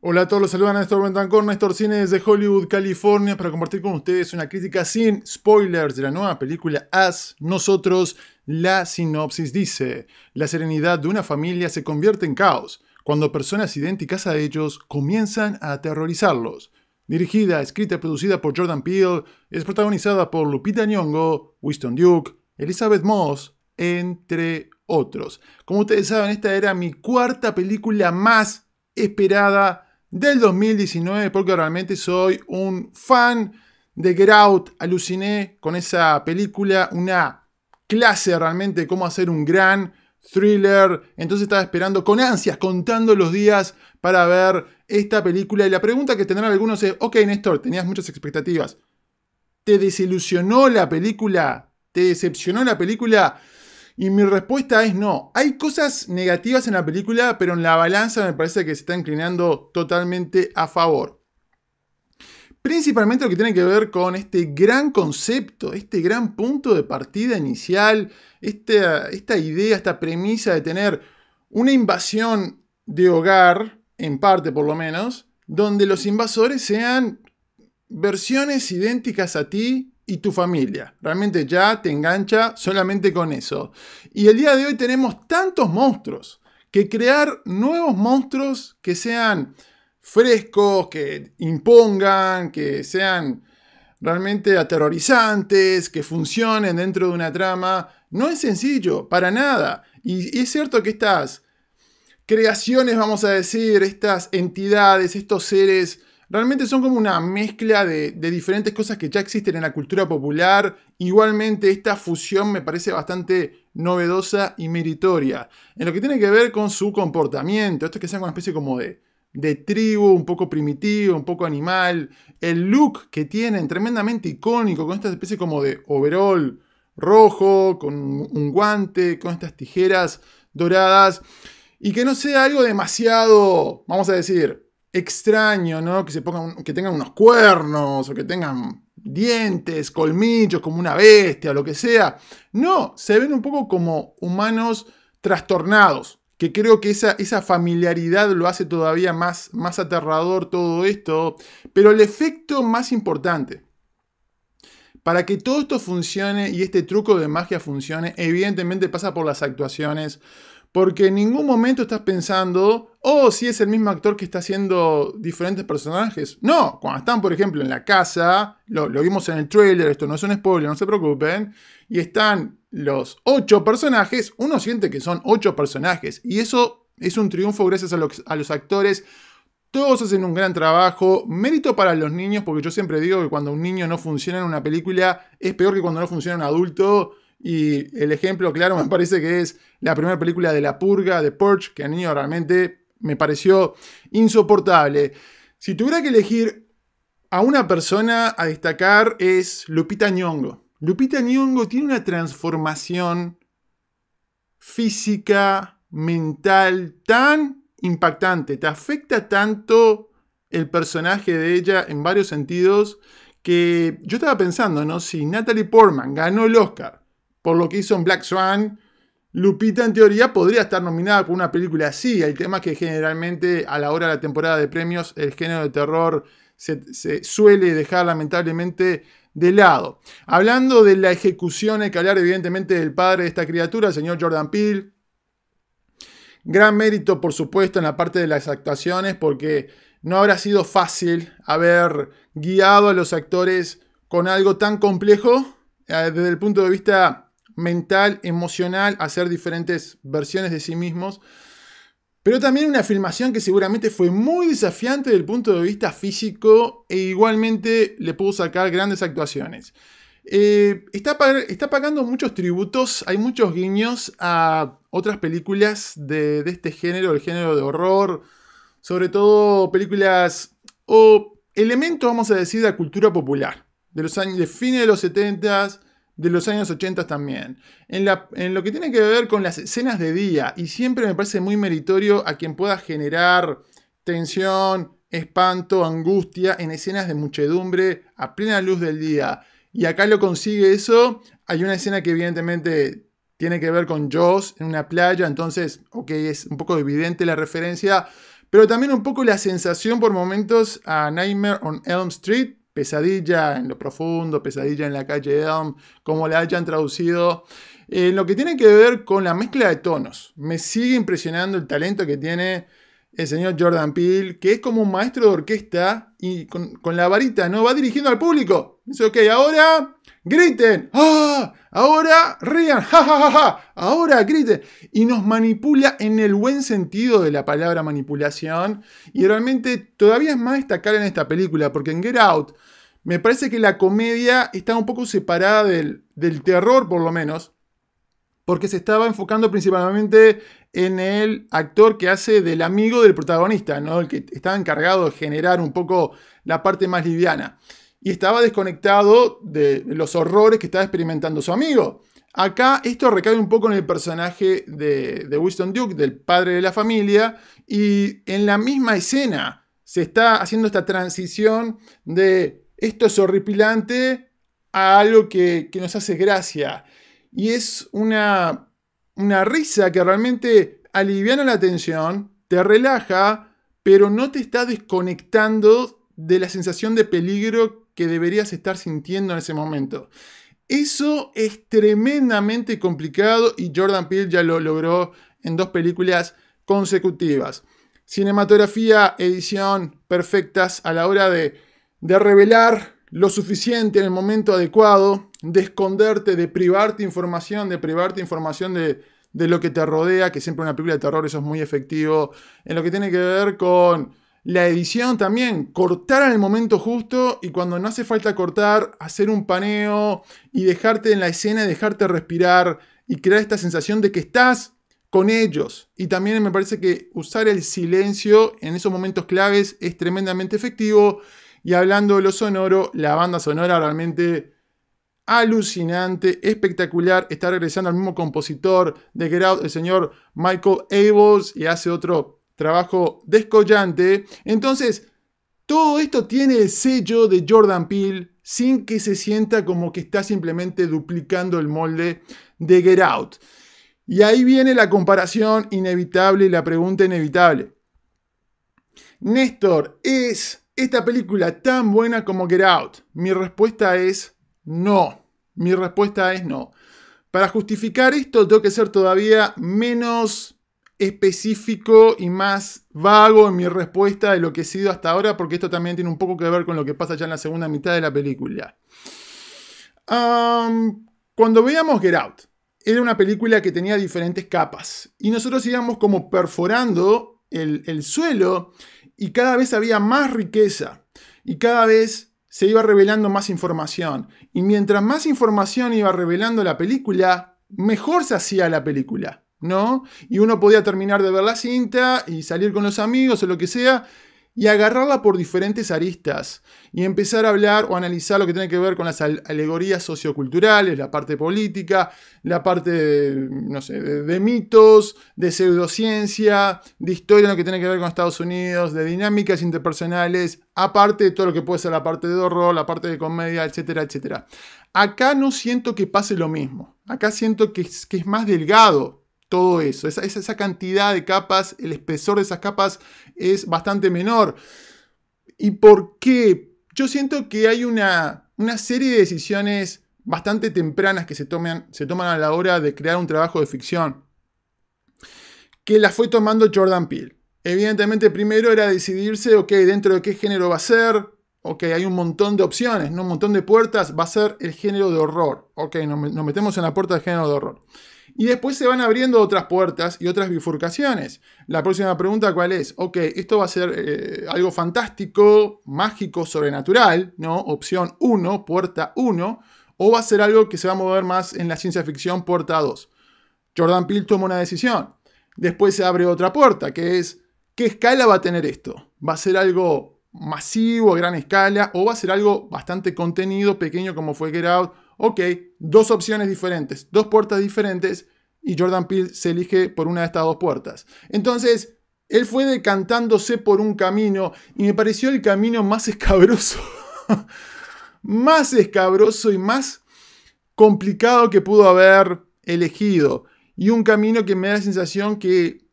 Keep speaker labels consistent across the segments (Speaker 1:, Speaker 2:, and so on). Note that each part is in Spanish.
Speaker 1: Hola a todos, los saludan a Néstor Bentancor, Néstor Cine desde Hollywood, California, para compartir con ustedes una crítica sin spoilers de la nueva película As Nosotros. La sinopsis dice, la serenidad de una familia se convierte en caos cuando personas idénticas a ellos comienzan a aterrorizarlos. Dirigida, escrita y producida por Jordan Peele, es protagonizada por Lupita Nyong'o, Winston Duke, Elizabeth Moss, entre otros. Como ustedes saben, esta era mi cuarta película más esperada del 2019 porque realmente soy un fan de Get Aluciné con esa película, una clase realmente de cómo hacer un gran thriller. Entonces estaba esperando con ansias, contando los días para ver esta película. Y la pregunta que tendrán algunos es, ok Néstor, tenías muchas expectativas. ¿Te desilusionó la película? ¿Te decepcionó la película? Y mi respuesta es no. Hay cosas negativas en la película, pero en la balanza me parece que se está inclinando totalmente a favor. Principalmente lo que tiene que ver con este gran concepto, este gran punto de partida inicial, esta, esta idea, esta premisa de tener una invasión de hogar, en parte por lo menos, donde los invasores sean versiones idénticas a ti, y tu familia. Realmente ya te engancha solamente con eso. Y el día de hoy tenemos tantos monstruos que crear nuevos monstruos que sean frescos, que impongan, que sean realmente aterrorizantes, que funcionen dentro de una trama. No es sencillo, para nada. Y es cierto que estas creaciones, vamos a decir, estas entidades, estos seres realmente son como una mezcla de, diferentes cosas que ya existen en la cultura popular. Igualmente esta fusión me parece bastante novedosa y meritoria. En lo que tiene que ver con su comportamiento, esto que sea una especie como de, de tribu, un poco primitivo, un poco animal. El look que tienen, tremendamente icónico, con esta especie como de overall rojo, con un guante, con estas tijeras doradas. Y que no sea algo demasiado, vamos a decir, extraño, ¿no? Que, se pongan, que tengan unos cuernos o que tengan dientes, colmillos, como una bestia lo que sea. No, se ven un poco como humanos trastornados, que creo que esa, esa familiaridad lo hace todavía más, más aterrador todo esto. Pero el efecto más importante, para que todo esto funcione y este truco de magia funcione, evidentemente pasa por las actuaciones, porque en ningún momento estás pensando, o oh, si es el mismo actor que está haciendo diferentes personajes. No, cuando están, por ejemplo, en la casa, lo, vimos en el trailer, esto no es un spoiler, no se preocupen, y están los ocho personajes, uno siente que son ocho personajes, y eso es un triunfo gracias a los, actores. Todos hacen un gran trabajo, mérito para los niños, porque yo siempre digo que cuando un niño no funciona en una película es peor que cuando no funciona un adulto. Y el ejemplo claro me parece que es la primera película de La Purga, de Purge, que el niño realmente me pareció insoportable. Si tuviera que elegir a una persona a destacar es Lupita Nyong'o. Lupita Nyong'o tiene una transformación física, mental tan impactante, te afecta tanto el personaje de ella en varios sentidos que yo estaba pensando, ¿no? Si Natalie Portman ganó el Oscar por lo que hizo en Black Swan, Lupita en teoría podría estar nominada por una película así. Hay tema que generalmente a la hora de la temporada de premios el género de terror se, se suele dejar lamentablemente de lado. Hablando de la ejecución, hay que hablar evidentemente del padre de esta criatura, el señor Jordan Peele. Gran mérito, por supuesto, en la parte de las actuaciones, porque no habrá sido fácil haber guiado a los actores con algo tan complejo eh, desde el punto de vista mental, emocional, hacer diferentes versiones de sí mismos. Pero también una filmación que seguramente fue muy desafiante desde el punto de vista físico e igualmente le pudo sacar grandes actuaciones. Eh, está, está, pagando muchos tributos, hay muchos guiños a otras películas de, este género, el género de horror, sobre todo películas o elementos, vamos a decir, de la cultura popular, de los años de fines de los 70 de los años 80 también. En, lo que tiene que ver con las escenas de día, y siempre me parece muy meritorio a quien pueda generar tensión, espanto, angustia en escenas de muchedumbre a plena luz del día. Y acá lo consigue eso. Hay una escena que evidentemente tiene que ver con Joss en una playa, entonces, ok, es un poco evidente la referencia, pero también un poco la sensación por momentos a Nightmare on Elm Street, pesadilla en lo profundo, pesadilla en la calle Elm, como la hayan traducido. Eh, lo que tiene que ver con la mezcla de tonos. Me sigue impresionando el talento que tiene el señor Jordan Peele, que es como un maestro de orquesta y con, la varita, ¿no? Va dirigiendo al público. Dice, ok, ahora griten, ¡Ah! ahora rían, ahora griten. Y nos manipula en el buen sentido de la palabra manipulación. Y realmente todavía es más destacable en esta película, porque en Get Out me parece que la comedia está un poco separada del terror, por lo menos porque se estaba enfocando principalmente en el actor que hace del amigo del protagonista, ¿no? el que estaba encargado de generar un poco la parte más liviana. Y estaba desconectado de los horrores que estaba experimentando su amigo. Acá esto recae un poco en el personaje de, Winston Duke, del padre de la familia, y en la misma escena se está haciendo esta transición de esto es horripilante a algo que, nos hace gracia y es una, risa que realmente aliviana la tensión, te relaja, pero no te está desconectando de la sensación de peligro que deberías estar sintiendo en ese momento. Eso es tremendamente complicado y Jordan Peele ya lo logró en dos películas consecutivas. Cinematografía, edición perfectas a la hora de revelar lo suficiente en el momento adecuado, de esconderte, de privarte información, de privarte información de, lo que te rodea, que siempre una película de terror eso es muy efectivo, en lo que tiene que ver con la edición también, cortar en el momento justo y cuando no hace falta cortar, hacer un paneo y dejarte en la escena, dejarte respirar y crear esta sensación de que estás con ellos. Y también me parece que usar el silencio en esos momentos claves es tremendamente efectivo. Y hablando de lo sonoro, la banda sonora realmente alucinante, espectacular. Está regresando al mismo compositor de Get Out, el señor Michael Abels, y hace otro trabajo descollante. Entonces, todo esto tiene el sello de Jordan Peele sin que se sienta como que está simplemente duplicando el molde de Get Out. Y ahí viene la comparación inevitable y la pregunta inevitable. Néstor, ¿es esta película tan buena como Get Out? Mi respuesta es no. Mi respuesta es no. Para justificar esto tengo que ser todavía menos específico y más vago en mi respuesta de lo que he sido hasta ahora, porque esto también tiene un poco que ver con lo que pasa ya en la segunda mitad de la película. cuando veíamos Get Out, era una película que tenía diferentes capas y nosotros íbamos como perforando el suelo y cada vez había más riqueza y cada vez se iba revelando más información. Y mientras más información iba revelando la película, mejor se hacía la película, ¿no? Y uno podía terminar de ver la cinta y salir con los amigos o lo que sea y agarrarla por diferentes aristas y empezar a hablar o analizar lo que tiene que ver con las alegorías socioculturales, la parte política, la parte, de, mitos, de pseudociencia, de historia lo que tiene que ver con Estados Unidos, de dinámicas interpersonales, aparte de todo lo que puede ser la parte de horror, la parte de comedia, etcétera, etcétera. Acá no siento que pase lo mismo. Acá siento que es más delgado todo eso. Esa, esa, cantidad de capas, el espesor de esas capas es bastante menor. ¿Y por qué? Yo siento que hay una, serie de decisiones bastante tempranas que se, toman, se toman a la hora de crear un trabajo de ficción, que la fue tomando Jordan Peele. Evidentemente primero era decidirse, ok, dentro de qué género va a ser, ok, hay un montón de opciones, ¿no? un montón de puertas, va a ser el género de horror, ok, nos, nos metemos en la puerta del género de horror. Y después se van abriendo otras puertas y otras bifurcaciones. La próxima pregunta, ¿cuál es? Ok, esto va a ser eh, algo fantástico, mágico, sobrenatural, ¿no? Opción 1, puerta 1. O va a ser algo que se va a mover más en la ciencia ficción, puerta 2. Jordan Peele toma una decisión. Después se abre otra puerta, que es, ¿qué escala va a tener esto? ¿Va a ser algo masivo, a gran escala, o va a ser algo bastante contenido, pequeño como fue Get Out ok, dos opciones diferentes, dos puertas diferentes, y Jordan Peele se elige por una de estas dos puertas. Entonces, él fue decantándose por un camino y me pareció el camino más escabroso, más escabroso y más complicado que pudo haber elegido. Y un camino que me da la sensación que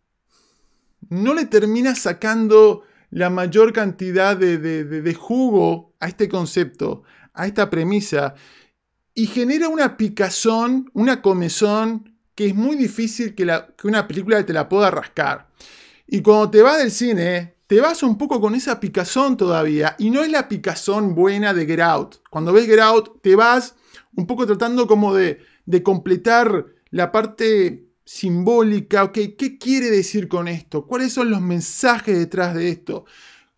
Speaker 1: no le termina sacando la mayor cantidad de, de, jugo a este concepto, a esta premisa y genera una picazón, una comezón, que es muy difícil que, una película te la pueda rascar. Y cuando te vas del cine, te vas un poco con esa picazón todavía, y no es la picazón buena de Get Out. Cuando ves Get Out, te vas un poco tratando como de, completar la parte simbólica, ok, ¿qué quiere decir con esto? ¿Cuáles son los mensajes detrás de esto?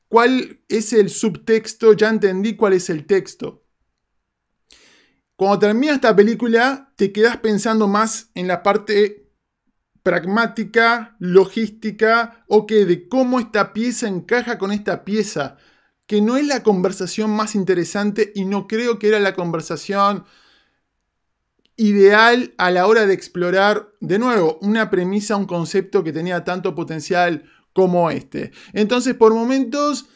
Speaker 1: ¿Cuál es el subtexto? Ya entendí cuál es el texto. Cuando termina esta película, te quedas pensando más en la parte pragmática, logística, o qué, que de cómo esta pieza encaja con esta pieza, que no es la conversación más interesante y no creo que era la conversación ideal a la hora de explorar, de nuevo, una premisa, un concepto que tenía tanto potencial como este. Entonces, por momentos,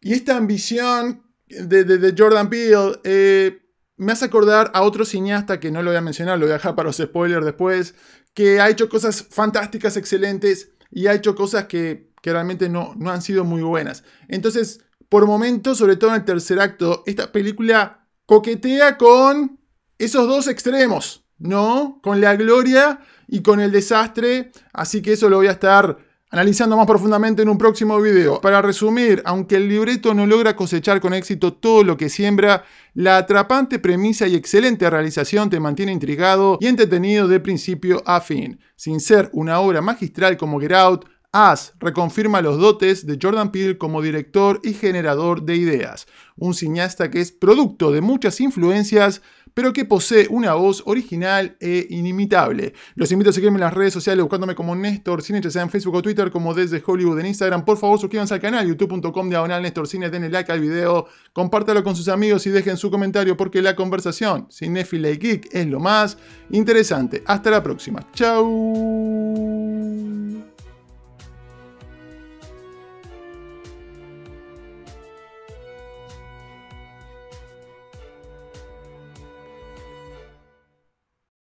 Speaker 1: y esta ambición de, Jordan Peele, eh, me hace acordar a otro cineasta que no lo voy a mencionar, lo voy a dejar para los spoilers después, que ha hecho cosas fantásticas, excelentes, y ha hecho cosas que, realmente no, no han sido muy buenas. Entonces, por momentos, sobre todo en el tercer acto, esta película coquetea con esos dos extremos, ¿no? Con la gloria y con el desastre, así que eso lo voy a estar analizando más profundamente en un próximo video. Para resumir, aunque el libreto no logra cosechar con éxito todo lo que siembra, la atrapante premisa y excelente realización te mantiene intrigado y entretenido de principio a fin. Sin ser una obra magistral como Get Out, As reconfirma los dotes de Jordan Peele como director y generador de ideas, un cineasta que es producto de muchas influencias pero que posee una voz original e inimitable. Los invito a seguirme en las redes sociales buscándome como Néstor Cine, ya sea en Facebook o Twitter, como desde Hollywood en Instagram. Por favor, suscríbanse al canal youtube.com diagonal Néstor Cine, denle like al video, compártalo con sus amigos y dejen su comentario porque la conversación cinéfila y geek es lo más interesante. Hasta la próxima. Chau.